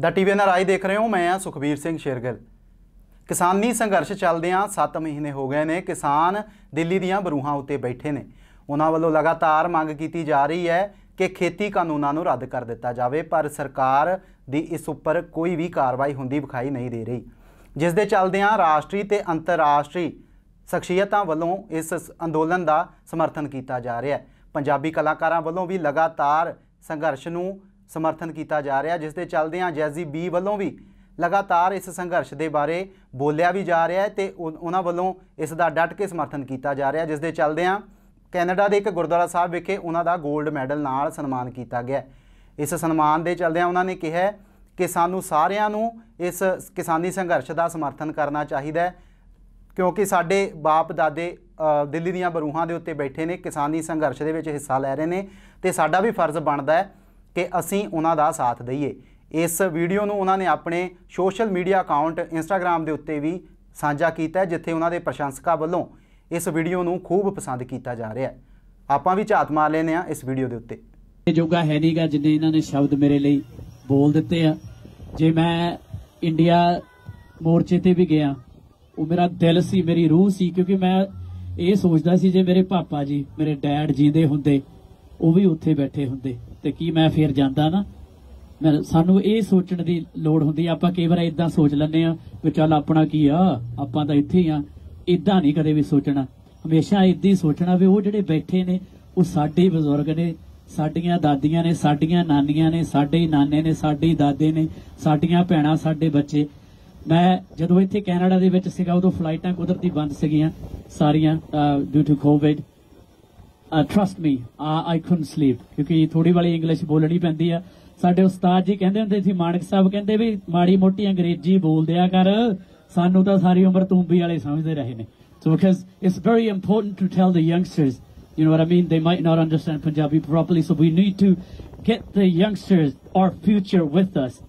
ਦਾ TV ਨਾਲ ਆਈ ਦੇਖ ਰਹੇ ਹੋ ਮੈਂ ਆ ਸੁਖਬੀਰ ਸਿੰਘ ਸ਼ੇਰਗਿਲ ਕਿਸਾਨੀ ਸੰਘਰਸ਼ ਚੱਲਦਿਆਂ 7 ਮਹੀਨੇ ਹੋ ਗਏ ਨੇ ਕਿਸਾਨ ਦਿੱਲੀ ਦੀਆਂ ਬਰੂਹਾਂ ਉੱਤੇ ਬੈਠੇ ਨੇ ਉਹਨਾਂ ਵੱਲੋਂ ਲਗਾਤਾਰ ਮੰਗ ਕੀਤੀ ਜਾ ਰਹੀ ਹੈ ਕਿ ਖੇਤੀ ਕਾਨੂੰਨਾਂ ਨੂੰ ਰੱਦ ਕਰ ਦਿੱਤਾ ਜਾਵੇ ਪਰ ਸਰਕਾਰ ਦੀ ਇਸ ਉੱਪਰ ਕੋਈ ਵੀ ਕਾਰਵਾਈ ਹੁੰਦੀ ਵਿਖਾਈ ਨਹੀਂ ਦੇ ਰਹੀ ਜਿਸ ਦੇ ਚੱਲਦਿਆਂ ਰਾਸ਼ਟਰੀ ਤੇ ਅੰਤਰਰਾਸ਼ਟਰੀ ਸ਼ਖਸੀਅਤਾਂ ਵੱਲੋਂ ਇਸ ਅੰਦੋਲਨ ਦਾ ਸਮਰਥਨ ਕੀਤਾ ਜਾ ਰਿਹਾ ਹੈ ਪੰਜਾਬੀ ਕਲਾਕਾਰਾਂ ਵੱਲੋਂ ਵੀ ਲਗਾਤਾਰ ਸੰਘਰਸ਼ ਨੂੰ ਸਮਰਥਨ ਕੀਤਾ ਜਾ ਰਿਹਾ ਜਿਸ ਦੇ ਚੱਲਦਿਆਂ ਜੈਜ਼ੀ ਬੀ ਵੱਲੋਂ ਵੀ ਲਗਾਤਾਰ ਇਸ ਸੰਘਰਸ਼ ਦੇ ਬਾਰੇ ਬੋਲਿਆ ਵੀ ਜਾ ਰਿਹਾ ਹੈ ਤੇ ਉਹਨਾਂ ਵੱਲੋਂ ਇਸ ਦਾ ਡਟ ਕੇ ਸਮਰਥਨ ਕੀਤਾ ਜਾ ਰਿਹਾ ਜਿਸ ਦੇ ਚੱਲਦਿਆਂ ਕੈਨੇਡਾ ਦੇ ਇੱਕ ਗੁਰਦੁਆਰਾ ਸਾਹਿਬ ਵਿਖੇ ਉਹਨਾਂ ਦਾ 골ਡ ਮੈਡਲ ਨਾਲ ਸਨਮਾਨ ਕੀਤਾ ਗਿਆ ਇਸ ਸਨਮਾਨ ਦੇ ਚੱਲਦਿਆਂ ਉਹਨਾਂ ਨੇ ਕਿਹਾ ਕਿ ਸਾਨੂੰ ਸਾਰਿਆਂ ਨੂੰ ਇਸ ਕਿਸਾਨੀ ਸੰਘਰਸ਼ ਦਾ ਸਮਰਥਨ ਕਰਨਾ ਚਾਹੀਦਾ ਹੈ ਕਿਉਂਕਿ ਸਾਡੇ ਬਾਪ ਦਾਦੇ ਦਿੱਲੀ ਦੀਆਂ ਬਰੂਹਾਂ ਦੇ ਉੱਤੇ ਬੈਠੇ ਨੇ ਕਿਸਾਨੀ ਸੰਘਰਸ਼ ਦੇ ਵਿੱਚ ਹਿੱਸਾ ਲੈ ਰਹੇ ਨੇ ਤੇ ਸਾਡਾ ਵੀ ਫਰਜ਼ ਬਣਦਾ ਹੈ ਕਿ ਅਸੀਂ ਉਹਨਾਂ ਦਾ ਸਾਥ ਦਈਏ ਇਸ ਵੀਡੀਓ ਨੂੰ ਉਹਨਾਂ ਨੇ ਆਪਣੇ ਸੋਸ਼ਲ ਮੀਡੀਆ ਅਕਾਊਂਟ ਇੰਸਟਾਗ੍ਰam ਦੇ ਉੱਤੇ ਵੀ ਸਾਂਝਾ ਕੀਤਾ ਹੈ ਜਿੱਥੇ ਉਹਨਾਂ ਦੇ ਪ੍ਰਸ਼ੰਸਕਾਂ ਵੱਲੋਂ ਇਸ ਵੀਡੀਓ ਨੂੰ ਖੂਬ ਪਸੰਦ ਕੀਤਾ ਜਾ ਰਿਹਾ ਹੈ ਆਪਾਂ ਵੀ ਝਾਤ ਮਾਰ ਲੈਨੇ ਆ ਇਸ ਵੀਡੀਓ ਦੇ ਉੱਤੇ ਇਹ ਜੋਗਾ ਹੈ ਨਹੀਂਗਾ ਜਿੰਨੇ ਇਹਨਾਂ ਨੇ ਸ਼ਬਦ ਮੇਰੇ ਲਈ ਬੋਲ ਦਿੱਤੇ ਆ ਜੇ ਮੈਂ ਇੰਡੀਆ ਮੋਰਚੇ ਤੇ ਵੀ ਗਿਆ ਉਹ ਮੇਰਾ ਦਿਲ ਸੀ ਮੇਰੀ ਰੂਹ ਸੀ ਕਿਉਂਕਿ ਮੈਂ ਇਹ ਸੋਚਦਾ ਸੀ ਜੇ ਮੇਰੇ ਪਾਪਾ ਜੀ ਮੇਰੇ ਡੈਡ ਜੀਂਦੇ ਹੁੰਦੇ ਉਹ ਵੀ ਉੱਥੇ ਬੈਠੇ ਹੁੰਦੇ ਤੇ ਕੀ ਮੈਂ ਫੇਰ ਜਾਂਦਾ ਨਾ ਸਾਨੂੰ ਇਹ ਸੋਚਣ ਦੀ ਲੋੜ ਹੁੰਦੀ ਆਪਾਂ ਕਈ ਵਾਰ ਇਦਾਂ ਸੋਚ ਲੈਂਦੇ ਆ ਵੀ ਚੱਲ ਆਪਣਾ ਕੀ ਆ ਆਪਾਂ ਤਾਂ ਇੱਥੇ ਹੀ ਆ ਇਦਾਂ ਨਹੀਂ ਕਦੇ ਵੀ ਸੋਚਣਾ ਹਮੇਸ਼ਾ ਇਦਾਂ ਹੀ ਸੋਚਣਾ ਵੀ ਉਹ ਜਿਹੜੇ ਬੈਠੇ ਨੇ ਉਹ ਸਾਡੇ ਬਜ਼ੁਰਗ ਨੇ ਸਾਡੀਆਂ ਦਾਦੀਆਂ ਨੇ ਸਾਡੀਆਂ ਨਾਨੀਆਂ ਨੇ ਸਾਡੇ ਨਾਨੇ ਨੇ ਸਾਡੇ ਦਾਦੇ ਨੇ ਸਾਡੀਆਂ ਭੈਣਾਂ ਸਾਡੇ ਬੱਚੇ ਮੈਂ ਜਦੋਂ ਇੱਥੇ ਕੈਨੇਡਾ ਦੇ ਵਿੱਚ ਸੀਗਾ ਉਦੋਂ ਫਲਾਈਟਾਂ ਕੁਦਰਤੀ ਬੰਦ ਸੀਗੀਆਂ ਸਾਰੀਆਂ due to COVID Trust me, I couldn't sleep. ਥੋੜੀ ਵਾਲੀ ਇੰਗਲਿਸ਼ ਬੋਲਣੀ ਪੈਂਦੀ ਆ ਸਾਡੇ ਉਸਤਾਦ ਜੀ ਕਹਿੰਦੇ ਹੁੰਦੇ ਸੀ ਮਾਨਕ ਸਾਹਿਬ ਕਹਿੰਦੇ ਵੀ ਮਾੜੀ ਮੋਟੀ ਅੰਗਰੇਜ਼ੀ ਬੋਲਦਿਆ ਕਰ ਸਾਨੂੰ ਤਾਂ ਸਾਰੀ ਉਮਰ ਤੂੰਬੀ ਵਾਲੇ ਸਮਝਦੇ So because it's very important to tell the youngsters, you know what I mean? They might not understand Punjabi properly, so we need to get the youngsters, our future with us.